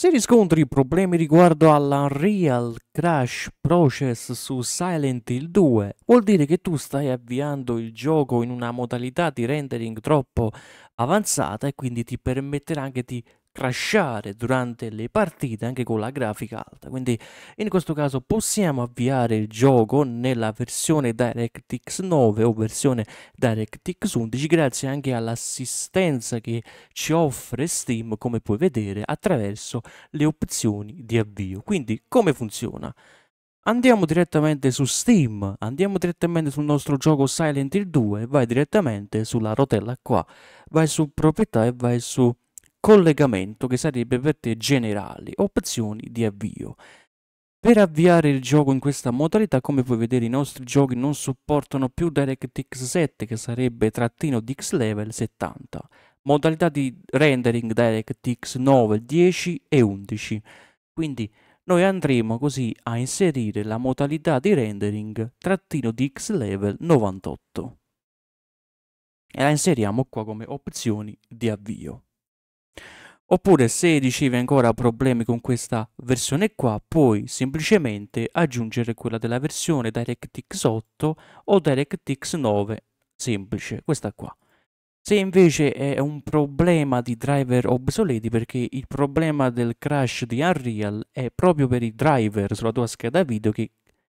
Se riscontri problemi riguardo all'Unreal Crash Process su Silent Hill 2, vuol dire che tu stai avviando il gioco in una modalità di rendering troppo avanzata e quindi ti permetterà anche di crashare durante le partite anche con la grafica alta. Quindi in questo caso possiamo avviare il gioco nella versione DirectX 9 o versione DirectX 11 grazie anche all'assistenza che ci offre Steam come puoi vedere attraverso le opzioni di avvio. Quindi come funziona? Andiamo direttamente su Steam, andiamo direttamente sul nostro gioco Silent Hill 2, vai direttamente sulla rotella qua, vai su proprietà e vai su collegamento che sarebbe per te generale, opzioni di avvio. Per avviare il gioco in questa modalità, come puoi vedere, i nostri giochi non supportano più DirectX 7, che sarebbe trattino di X-Level 70, modalità di rendering DirectX 9, 10 e 11. Quindi noi andremo così a inserire la modalità di rendering trattino di X-Level 98 e la inseriamo qua come opzioni di avvio. Oppure se ricevi ancora problemi con questa versione qua, puoi semplicemente aggiungere quella della versione DirectX 8 o DirectX 9, semplice, questa qua. Se invece è un problema di driver obsoleti, perché il problema del crash di Unreal è proprio per i driver sulla tua scheda video che,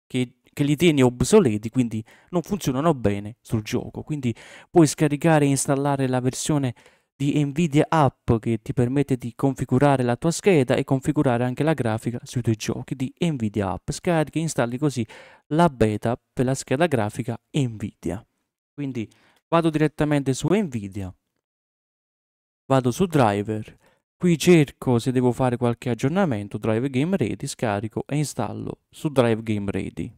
che che li tieni obsoleti, quindi non funzionano bene sul gioco. Quindi puoi scaricare e installare la versione di Nvidia App che ti permette di configurare la tua scheda e configurare anche la grafica sui tuoi giochi di Nvidia App. Scarichi e installi così la beta per la scheda grafica Nvidia. Quindi vado direttamente su Nvidia, vado su driver, qui cerco se devo fare qualche aggiornamento, drive game ready, scarico e installo su drive game ready.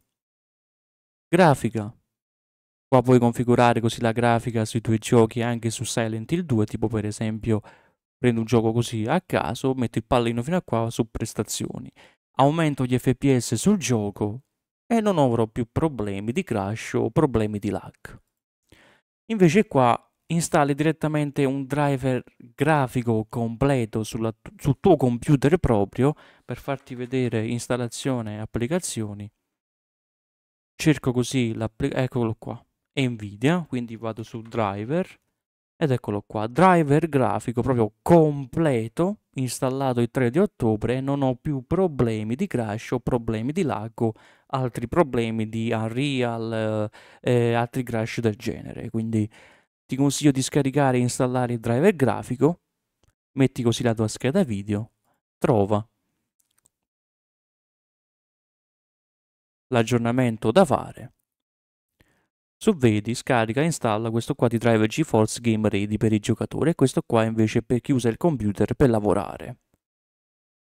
Grafica, Qua puoi configurare così la grafica sui tuoi giochi anche su Silent Hill 2, tipo per esempio prendo un gioco così a caso, metto il pallino fino a qua su prestazioni, aumento gli FPS sul gioco e non avrò più problemi di crash o problemi di lag. Invece qua installi direttamente un driver grafico completo sulla, sul tuo computer proprio per farti vedere installazione e applicazioni. Cerco così l'applicazione, eccolo qua. Nvidia, quindi vado su driver ed eccolo qua, driver grafico proprio completo, installato il 3 di ottobre non ho più problemi di crash o problemi di laggo, altri problemi di Unreal e eh, altri crash del genere, quindi ti consiglio di scaricare e installare il driver grafico, metti così la tua scheda video, trova l'aggiornamento da fare su Vedi scarica e installa questo qua di driver GeForce Game Ready per i giocatori e questo qua invece per chi usa il computer per lavorare.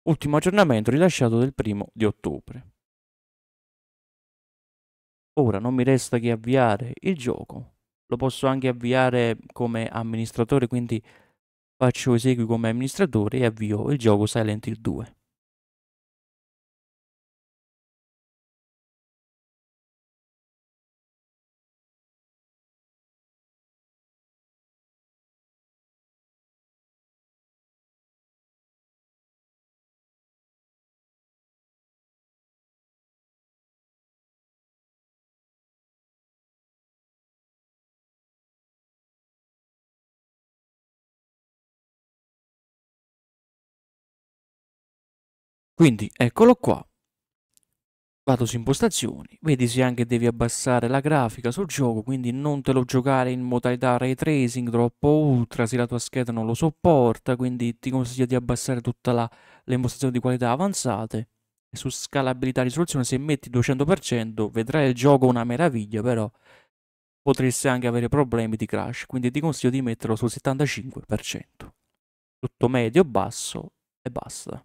Ultimo aggiornamento rilasciato del primo di ottobre. Ora non mi resta che avviare il gioco. Lo posso anche avviare come amministratore, quindi faccio esegui come amministratore e avvio il gioco Silent Hill 2. Quindi eccolo qua. Vado su impostazioni, vedi se anche devi abbassare la grafica sul gioco, quindi non te lo giocare in modalità ray tracing troppo ultra se la tua scheda non lo sopporta, quindi ti consiglio di abbassare tutte le impostazioni di qualità avanzate. E su scalabilità e risoluzione se metti 200% vedrai il gioco una meraviglia, però potresti anche avere problemi di crash, quindi ti consiglio di metterlo sul 75%. Tutto medio, basso e basta.